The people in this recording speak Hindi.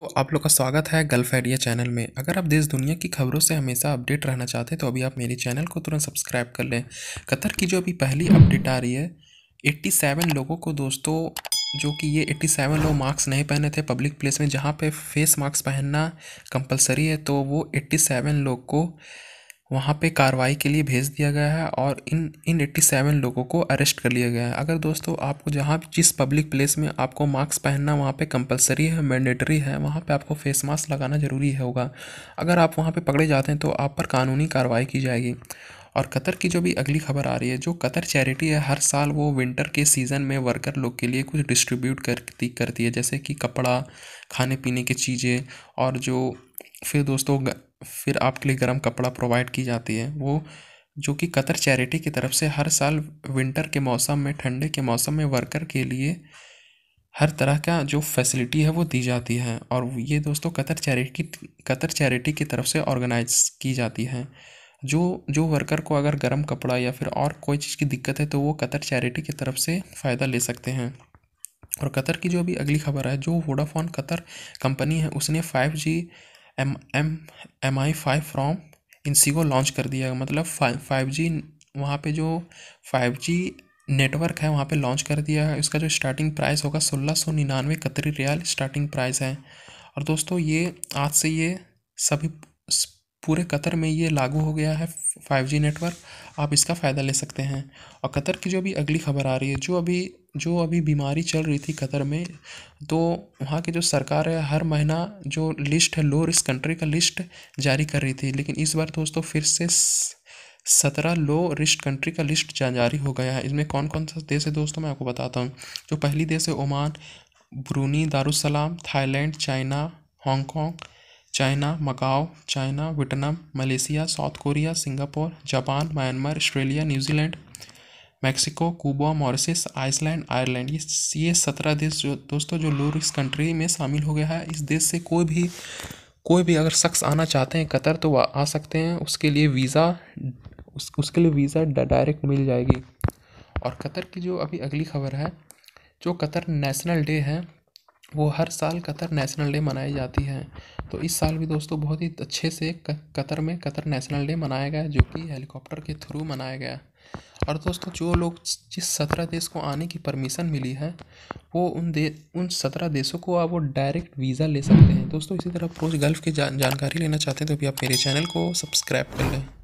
तो आप लोग का स्वागत है गल्फ आइडिया चैनल में अगर आप देश दुनिया की खबरों से हमेशा अपडेट रहना चाहते हैं तो अभी आप मेरे चैनल को तुरंत सब्सक्राइब कर लें कतर की जो अभी पहली अपडेट आ रही है 87 लोगों को दोस्तों जो कि ये 87 लोग मास्क नहीं पहने थे पब्लिक प्लेस में जहाँ पे फेस मास्क पहनना कंपलसरी है तो वो एट्टी लोग को वहाँ पे कार्रवाई के लिए भेज दिया गया है और इन इन एट्टी सेवन लोगों को अरेस्ट कर लिया गया है अगर दोस्तों आपको जहाँ जिस पब्लिक प्लेस में आपको मास्क पहनना वहाँ पे कंपलसरी है मैंडेटरी है वहाँ पे आपको फेस मास्क लगाना ज़रूरी होगा अगर आप वहाँ पे पकड़े जाते हैं तो आप पर कानूनी कार्रवाई की जाएगी और कतर की जो भी अगली खबर आ रही है जो कतर चैरिटी है हर साल वो विंटर के सीज़न में वर्कर लोग के लिए कुछ डिस्ट्रीब्यूट करती करती है जैसे कि कपड़ा खाने पीने की चीज़ें और जो फिर दोस्तों फिर आपके लिए गर्म कपड़ा प्रोवाइड की जाती है वो जो कि कतर चैरिटी की तरफ से हर साल विंटर के मौसम में ठंडे के मौसम में वर्कर के लिए हर तरह का जो फैसिलिटी है वो दी जाती है और ये दोस्तों कतर चैरिटी कतर चैरिटी की तरफ से ऑर्गेनाइज की जाती है जो जो वर्कर को अगर गर्म कपड़ा या फिर और कोई चीज़ की दिक्कत है तो वो कतर चैरिटी की तरफ से फ़ायदा ले सकते हैं और कतर की जो अभी अगली खबर है जो वोडाफोन कतर कंपनी है उसने G M M M I five from को लॉन्च कर दिया मतलब फाइव फाइव जी वहाँ पर जो फाइव जी नेटवर्क है वहाँ पे लॉन्च कर दिया है इसका जो स्टार्टिंग प्राइस होगा सोलह सौ निन्यानवे कतरी रियाल स्टार्टिंग प्राइस है और दोस्तों ये आज से ये सभी पूरे कतर में ये लागू हो गया है फाइव जी नेटवर्क आप इसका फ़ायदा ले सकते हैं और कतर की जो भी अगली खबर आ रही है जो अभी जो अभी बीमारी चल रही थी कतर में तो वहाँ की जो सरकार है हर महीना जो लिस्ट है लो रिस्क कंट्री का लिस्ट जारी कर रही थी लेकिन इस बार दोस्तों फिर से सत्रह लो रिस्ट कंट्री का लिस्ट जारी हो गया है इसमें कौन कौन सा देश है दोस्तों मैं आपको बताता हूँ जो पहली देश है Oman Brunei Darussalam Thailand China Hong Kong China Macao China Vietnam Malaysia South Korea Singapore Japan Myanmar Australia New Zealand Mexico Cuba Mauritius Iceland Ireland ये ये सत्रह देश जो दोस्तों जो लोग इस कंट्री में शामिल हो गया है इस देश से कोई भी कोई भी अगर शख्स आना चाहते हैं कतर तो वह आ सकते हैं उसके लिए वीज़ा उस, उसके लिए वीज़ा डायरेक्ट मिल जाएगी और कतर की जो अभी अगली खबर है जो कतर नेशनल डे है वो हर साल कतर नेशनल डे मनाई जाती है तो इस साल भी दोस्तों बहुत ही अच्छे से कतर में कतर नेशनल डे मनाया गया जो कि हेलीकॉप्टर के थ्रू मनाया गया और दोस्तों जो लोग जिस सत्रह देश को आने की परमिशन मिली है वो उन दे उन सत्रह देशों को आप वो डायरेक्ट वीज़ा ले सकते हैं दोस्तों इसी तरह प्रोज गल्फ़ की जा, जानकारी लेना चाहते हैं तो भी आप मेरे चैनल को सब्सक्राइब कर लें